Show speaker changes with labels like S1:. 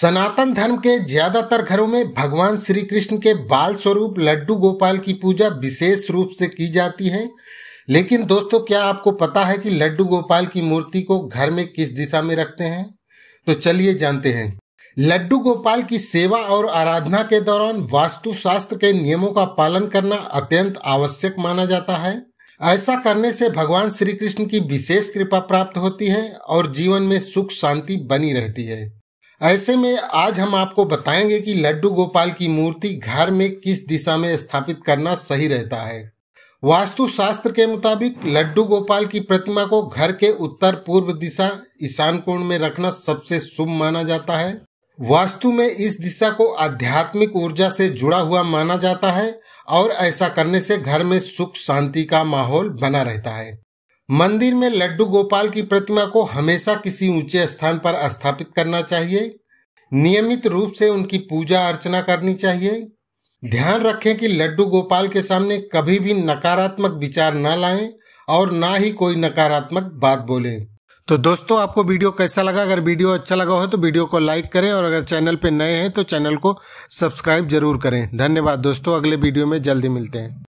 S1: सनातन धर्म के ज्यादातर घरों में भगवान श्री कृष्ण के बाल स्वरूप लड्डू गोपाल की पूजा विशेष रूप से की जाती है लेकिन दोस्तों क्या आपको पता है कि लड्डू गोपाल की मूर्ति को घर में किस दिशा में रखते हैं तो चलिए जानते हैं लड्डू गोपाल की सेवा और आराधना के दौरान वास्तुशास्त्र के नियमों का पालन करना अत्यंत आवश्यक माना जाता है ऐसा करने से भगवान श्री कृष्ण की विशेष कृपा प्राप्त होती है और जीवन में सुख शांति बनी रहती है ऐसे में आज हम आपको बताएंगे कि लड्डू गोपाल की मूर्ति घर में किस दिशा में स्थापित करना सही रहता है वास्तु शास्त्र के मुताबिक लड्डू गोपाल की प्रतिमा को घर के उत्तर पूर्व दिशा ईशान कोण में रखना सबसे शुभ माना जाता है वास्तु में इस दिशा को आध्यात्मिक ऊर्जा से जुड़ा हुआ माना जाता है और ऐसा करने से घर में सुख शांति का माहौल बना रहता है मंदिर में लड्डू गोपाल की प्रतिमा को हमेशा किसी ऊंचे स्थान पर स्थापित करना चाहिए नियमित रूप से उनकी पूजा अर्चना करनी चाहिए ध्यान रखें कि लड्डू गोपाल के सामने कभी भी नकारात्मक विचार ना लाएं और ना ही कोई नकारात्मक बात बोलें तो दोस्तों आपको वीडियो कैसा लगा अगर वीडियो अच्छा लगा हो तो वीडियो को लाइक करें और अगर चैनल पर नए हैं तो चैनल को सब्सक्राइब जरूर करें धन्यवाद दोस्तों अगले वीडियो में जल्दी मिलते हैं